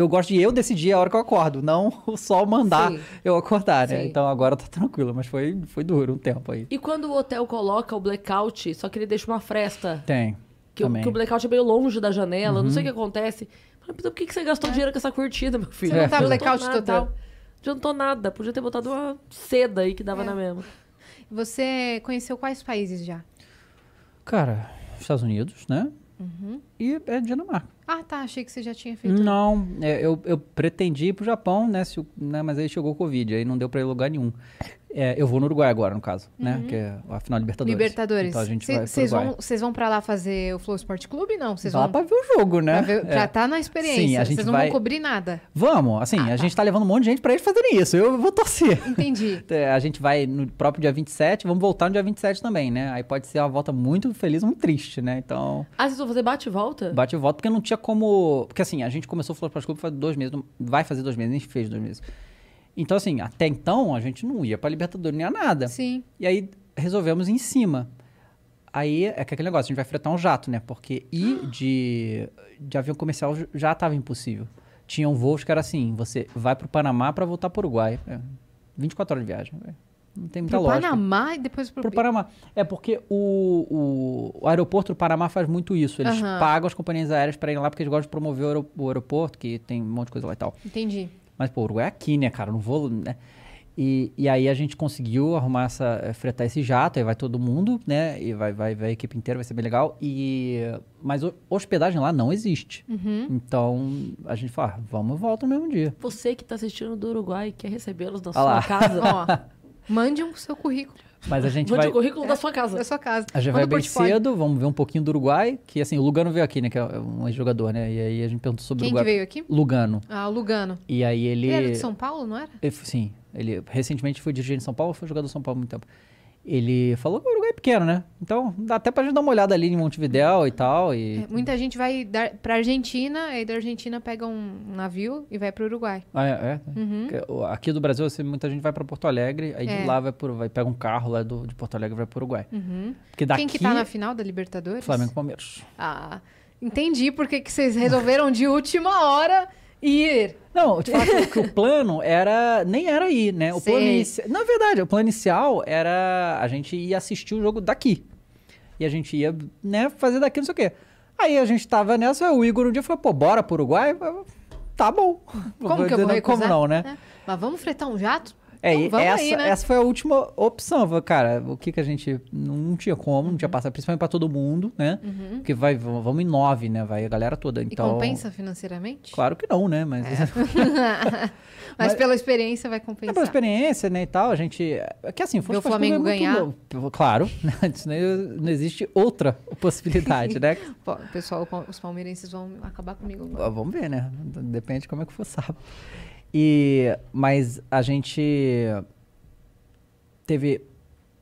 eu gosto de eu decidir a hora que eu acordo, não o sol mandar Sim. eu acordar, né? Sim. Então agora tá tranquilo, mas foi, foi duro um tempo aí. E quando o hotel coloca o blackout, só que ele deixa uma fresta. Tem. Que, o, que o blackout é meio longe da janela, uhum. não sei o uhum. que acontece. por que, que você gastou é. dinheiro com essa curtida, meu filho? Você não é. Tá blackout nada, total. adiantou nada, podia ter botado uma seda aí que dava é. na mesma. Você conheceu quais países já? Cara, Estados Unidos, né? Uhum. E é Dinamarca. Ah, tá. Achei que você já tinha feito. Não, é, eu, eu pretendi ir pro Japão, né, se, né? Mas aí chegou o Covid, aí não deu pra ir lugar nenhum. É, eu vou no Uruguai agora, no caso, né? uhum. né? Porque é a final Libertadores. Libertadores. Então a gente Cê, vai Vocês vão, vão pra lá fazer o Flow Sport Clube, não? Vocês vão... Lá pra ver o jogo, né? Pra, ver, pra é. tá na experiência. Sim, a gente Vocês não vão cobrir nada. Vamos, assim, ah, a tá. gente tá levando um monte de gente pra eles fazerem isso. Eu vou torcer. Entendi. É, a gente vai no próprio dia 27, vamos voltar no dia 27 também, né? Aí pode ser uma volta muito feliz, muito triste, né? Então... Ah, vocês vão fazer bate e volta? Bate e volta, porque não tinha como... Porque assim, a gente começou o Flow Sport Clube faz dois meses, vai fazer dois meses, a gente fez dois meses. Então, assim, até então a gente não ia pra Libertadores, nem a nada. Sim. E aí resolvemos ir em cima. Aí é, é aquele negócio, a gente vai fretar um jato, né? Porque ir de, de avião comercial já tava impossível. Tinham voos que era assim, você vai pro Panamá para voltar pro Uruguai. É, 24 horas de viagem. É. Não tem muita pro lógica. Panamá e depois pro... pro Panamá. É porque o, o, o aeroporto do Panamá faz muito isso. Eles uhum. pagam as companhias aéreas para ir lá porque eles gostam de promover o aeroporto, que tem um monte de coisa lá e tal. Entendi. Mas, pô, Uruguai é aqui, né, cara? Não vou. Né? E, e aí a gente conseguiu arrumar essa. Eh, fretar esse jato, aí vai todo mundo, né? E vai, vai, vai a equipe inteira, vai ser bem legal. E, mas hospedagem lá não existe. Uhum. Então a gente fala, ah, vamos e volta no mesmo dia. Você que está assistindo do Uruguai quer recebê-los na Olá. sua casa, ó. Mande um seu currículo. Mas a gente Mande vai... o currículo é, da sua é, casa. Da sua casa. A gente Manda vai bem cedo, vamos ver um pouquinho do Uruguai, que assim, o Lugano veio aqui, né, que é um jogador, né? E aí a gente perguntou sobre Quem o Uruguai. Quem veio aqui? Lugano. Ah, o Lugano. E aí ele... Ele era de São Paulo, não era? Ele, sim. Ele recentemente foi dirigente de São Paulo, foi jogador de São Paulo há muito tempo. Ele falou que pequeno, né? Então, dá até pra gente dar uma olhada ali em Montevidéu e tal. E... É, muita gente vai dar pra Argentina, e da Argentina pega um navio e vai pro Uruguai. Ah, é? é. Uhum. Aqui do Brasil, assim, muita gente vai pra Porto Alegre, aí é. de lá vai, pro, vai pega um carro lá do, de Porto Alegre e vai pro Uruguai. Uhum. Porque daqui... Quem que tá na final da Libertadores? Flamengo Palmeiras. Ah, entendi porque que vocês resolveram de última hora ir. Não, que, o plano era. Nem era ir, né? O Sim. plano inicial Na verdade, o plano inicial era a gente ir assistir o jogo daqui. E a gente ia, né, fazer daqui, não sei o quê. Aí a gente tava nessa, o Igor um dia falou, pô, bora pro Uruguai? tá bom. Como vou que eu vou recusar? Como não, né? É. Mas vamos fretar um jato? É, então, essa, aí, né? essa foi a última opção. Cara, o que que a gente. Não tinha como, não tinha uhum. passado, principalmente pra todo mundo, né? Uhum. Porque vai, vamos em nove, né? Vai a galera toda. Então, e compensa financeiramente? Claro que não, né? Mas. É. mas, mas, pela experiência vai compensar. É pela experiência, né? E tal, a gente. É que assim, foi o Flamengo ganhar. Louco. Claro, né, é, não existe outra possibilidade, né? Pô, pessoal, os palmeirenses vão acabar comigo. agora. Vamos ver, né? Depende de como é que for sábado. E, mas a gente teve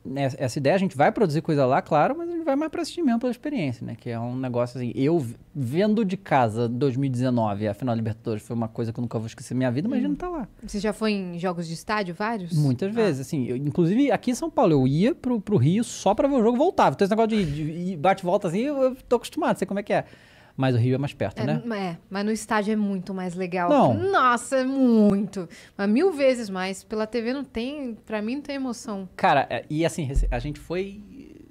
né, essa ideia, a gente vai produzir coisa lá, claro, mas a gente vai mais para assistir mesmo pela experiência, né? Que é um negócio assim, eu vendo de casa 2019, a final Libertadores foi uma coisa que eu nunca vou esquecer na minha vida, hum. imagina tá lá. Você já foi em jogos de estádio vários? Muitas ah. vezes, assim, eu, inclusive aqui em São Paulo eu ia pro, pro Rio só para ver o jogo e voltava. Então esse negócio de, de, de bate volta assim, eu, eu tô acostumado, sei como é que é. Mas o Rio é mais perto, é, né? É, mas no estádio é muito mais legal. Não. Nossa, é muito. Mas mil vezes mais. Pela TV não tem, pra mim não tem emoção. Cara, é, e assim, a gente foi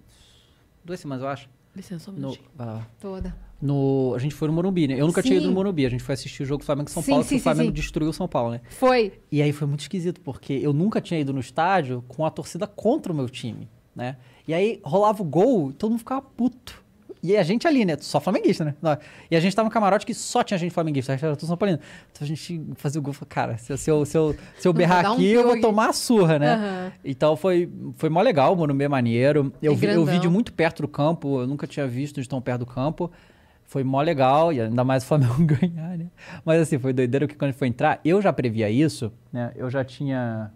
duas semanas, eu acho. Licença, um no, ah, Toda. No, a gente foi no Morumbi, né? Eu nunca sim. tinha ido no Morumbi. A gente foi assistir o jogo Flamengo São sim, Paulo, sim, que o Flamengo destruiu o São Paulo, né? Foi. E aí foi muito esquisito, porque eu nunca tinha ido no estádio com a torcida contra o meu time, né? E aí rolava o gol, todo mundo ficava puto. E a gente ali, né? Só flamenguista, né? E a gente tava no camarote que só tinha gente flamenguista, a gente era tudo São Paulino. Então a gente fazia o gol cara, se eu, se eu, se eu, se eu berrar um aqui, eu vou tomar a surra, né? Uhum. Então foi, foi mó legal, mano. meio é maneiro. Eu, é vi, eu vi vídeo muito perto do campo, eu nunca tinha visto de tão perto do campo. Foi mó legal, e ainda mais o Flamengo ganhar, né? Mas assim, foi doideiro que quando foi entrar, eu já previa isso, né? Eu já tinha.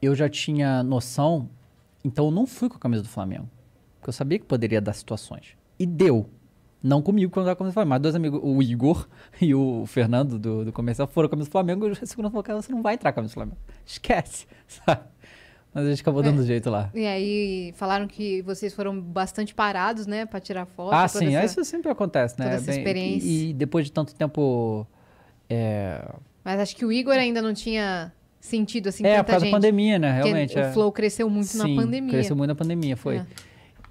Eu já tinha noção, então eu não fui com a camisa do Flamengo. Porque eu sabia que poderia dar situações. E deu. Não comigo, quando eu com a Flamengo. mas dois amigos, o Igor e o Fernando do, do comercial, foram camisa do Flamengo e o segundo falou, cara, você não vai entrar camisa do Flamengo. Esquece, sabe? Mas a gente acabou dando é. jeito lá. E aí falaram que vocês foram bastante parados, né, pra tirar foto. Ah, sim, essa, isso sempre acontece, né? Toda essa Bem, experiência. E, e, depois de tanto tempo. É... Mas acho que o Igor ainda não tinha sentido assim. É, tanta por causa gente. da pandemia, né? Realmente. Porque é. O Flow cresceu muito sim, na pandemia. Cresceu muito na pandemia, foi. É.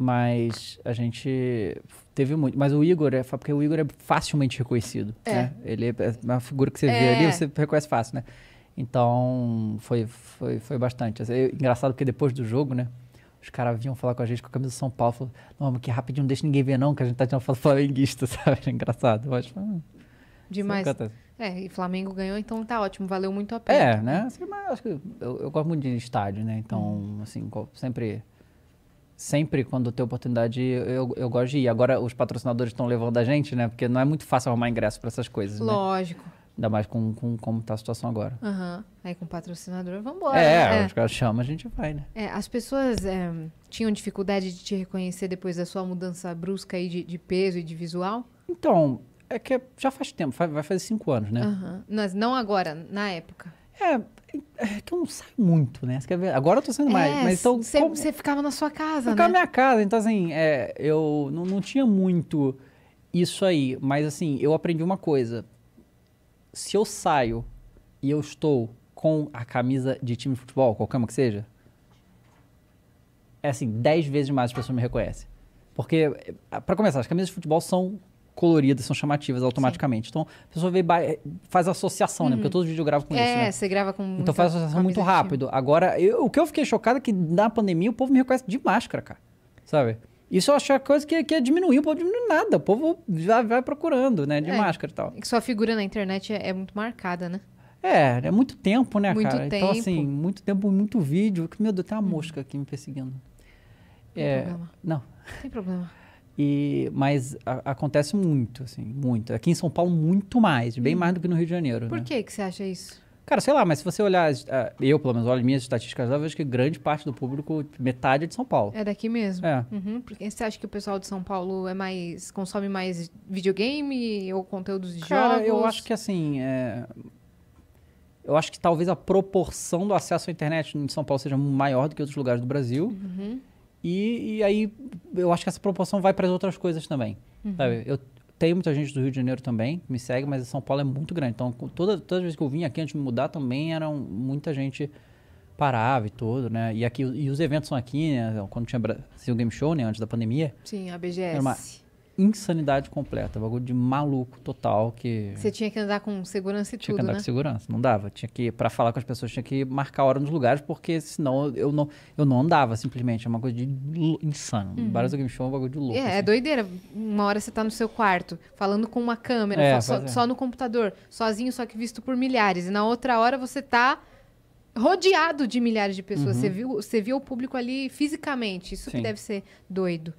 Mas a gente teve muito. Mas o Igor, é, porque o Igor é facilmente reconhecido. É. Né? Ele é, é uma figura que você é. vê ali, você reconhece fácil, né? Então, foi, foi, foi bastante. É engraçado porque depois do jogo, né? Os caras vinham falar com a gente com a camisa do São Paulo. Falou, não, mas que rapidinho, não deixa ninguém ver não, que a gente tá tirando foto flamenguista, sabe? É engraçado. Eu acho, hum, Demais. É, e Flamengo ganhou, então tá ótimo, valeu muito a pena. É, né? Assim, mas acho que eu, eu, gosto muito de estádio, né? Então, hum. assim, sempre sempre quando tem oportunidade, eu, eu gosto de ir. Agora os patrocinadores estão levando a gente, né? Porque não é muito fácil arrumar ingresso para essas coisas, né? Lógico. Ainda mais com, com como tá a situação agora. Uhum. Aí com patrocinador, vamos embora. É, né? os caras chamam, a gente vai, né? É, as pessoas é, tinham dificuldade de te reconhecer depois da sua mudança brusca aí de, de peso e de visual? Então, é que já faz tempo, vai fazer cinco anos, né? Uhum. Mas não agora, na época. É, é, é que eu não saio muito, né? Agora eu tô saindo é, mais. Mas então, você, como... você ficava na sua casa, eu ficava né? Ficava na minha casa, então assim, é, eu não, não tinha muito isso aí. Mas assim, eu aprendi uma coisa. Se eu saio e eu estou com a camisa de time de futebol, qualquer uma que seja, é assim, dez vezes mais as pessoas me reconhecem. Porque, é, para começar, as camisas de futebol são coloridas são chamativas automaticamente. Sim. Então, a pessoa vê, eh, faz associação, uhum. né? Porque uhum. todos os vídeos eu gravo com é, isso. É, né? você grava com. Então faz associação muito rápido. Agora, eu, o que eu fiquei chocado é que na pandemia o povo me reconhece de máscara, cara. Sabe? Isso eu acho a coisa que, que é diminuir, o povo diminui nada. O povo já vai procurando, né? De é, máscara e tal. E sua figura na internet é, é, muito marcada, né? É, é muito tempo, né, muito cara? Tempo. Então, assim, muito tempo, muito vídeo. Meu Deus, tem uma hum. mosca aqui me perseguindo. Tem é, problema. Não. Tem problema. E, mas a, acontece muito, assim, muito. Aqui em São Paulo, muito mais, bem hum. mais do que no Rio de Janeiro. Por né? que, que você acha isso? Cara, sei lá, mas se você olhar, eu pelo menos olho minhas estatísticas lá, vejo que grande parte do público, metade é de São Paulo. É daqui mesmo? É. Uhum. Porque você acha que o pessoal de São Paulo é mais, consome mais videogame ou conteúdos de Cara, jogos? eu acho que assim, é... eu acho que talvez a proporção do acesso à internet em São Paulo seja maior do que outros lugares do Brasil. Uhum. E, e aí eu acho que essa proporção vai para as outras coisas também. Uhum. Sabe? Eu tenho muita gente do Rio de Janeiro também que me segue, mas São Paulo é muito grande. Então, toda, todas as vezes que eu vim aqui antes de me mudar também eram muita gente parava e tudo, né? E aqui e os eventos são aqui, né? Quando tinha Brasil assim, Game Show, né? Antes da pandemia. Sim, a BGS. Uma, insanidade completa, bagulho de maluco total que Você tinha que andar com segurança e tinha tudo, que andar né? com segurança, não dava, tinha que para falar com as pessoas tinha que marcar a hora nos lugares porque senão eu não eu não andava simplesmente, é uma coisa de insano. Uhum. vezes alguém me chamou, é bagulho de louco. É, é assim. é doideira. Uma hora você tá no seu quarto, falando com uma câmera, é, só, é. só no computador, sozinho, só que visto por milhares, e na outra hora você tá rodeado de milhares de pessoas. Uhum. Você viu, você viu o público ali fisicamente. Isso Sim. que deve ser doido.